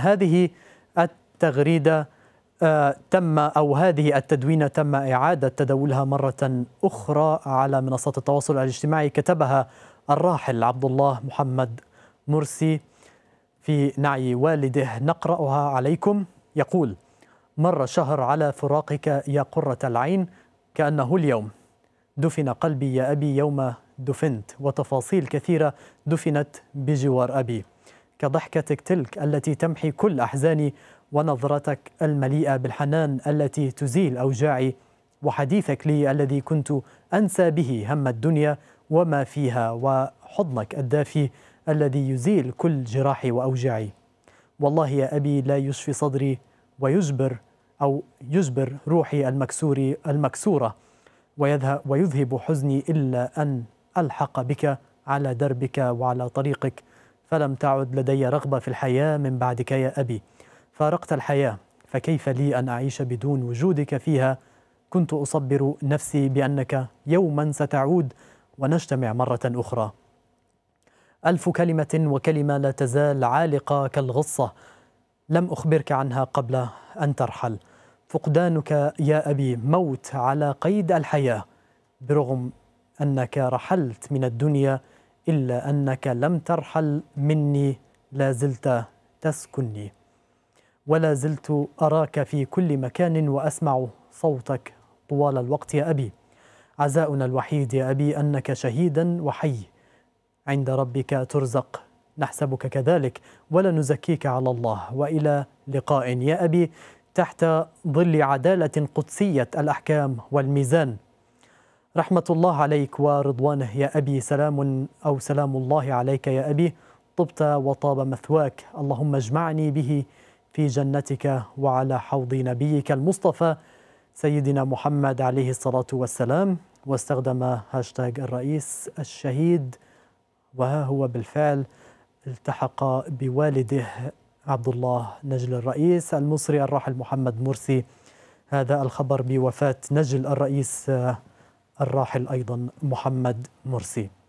هذه التغريدة آه، تم أو هذه التدوينة تم إعادة تداولها مرة أخرى على منصات التواصل الاجتماعي كتبها الراحل عبد الله محمد مرسي في نعي والده نقرأها عليكم يقول مر شهر على فراقك يا قرة العين كأنه اليوم دفن قلبي يا أبي يوم دفنت وتفاصيل كثيرة دفنت بجوار أبي كضحكتك تلك التي تمحي كل أحزاني ونظرتك المليئة بالحنان التي تزيل أوجاعي وحديثك لي الذي كنت أنسى به هم الدنيا وما فيها وحضنك الدافي الذي يزيل كل جراحي وأوجاعي والله يا أبي لا يشفي صدري ويجبر أو يجبر روحي المكسور المكسورة ويذهب, ويذهب حزني إلا أن ألحق بك على دربك وعلى طريقك فلم تعد لدي رغبة في الحياة من بعدك يا أبي فارقت الحياة فكيف لي أن أعيش بدون وجودك فيها كنت أصبر نفسي بأنك يوما ستعود ونجتمع مرة أخرى ألف كلمة وكلمة لا تزال عالقة كالغصة لم أخبرك عنها قبل أن ترحل فقدانك يا أبي موت على قيد الحياة برغم أنك رحلت من الدنيا إلا أنك لم ترحل مني لا زلت تسكني ولا زلت أراك في كل مكان وأسمع صوتك طوال الوقت يا أبي عزاؤنا الوحيد يا أبي أنك شهيدا وحي عند ربك ترزق نحسبك كذلك ولا نزكيك على الله وإلى لقاء يا أبي تحت ظل عدالة قدسية الأحكام والميزان رحمة الله عليك ورضوانه يا أبي سلام أو سلام الله عليك يا أبي طبت وطاب مثواك اللهم اجمعني به في جنتك وعلى حوض نبيك المصطفى سيدنا محمد عليه الصلاة والسلام واستخدم هاشتاج الرئيس الشهيد وها هو بالفعل التحق بوالده عبد الله نجل الرئيس المصري الراحل محمد مرسي هذا الخبر بوفاة نجل الرئيس الراحل أيضا محمد مرسي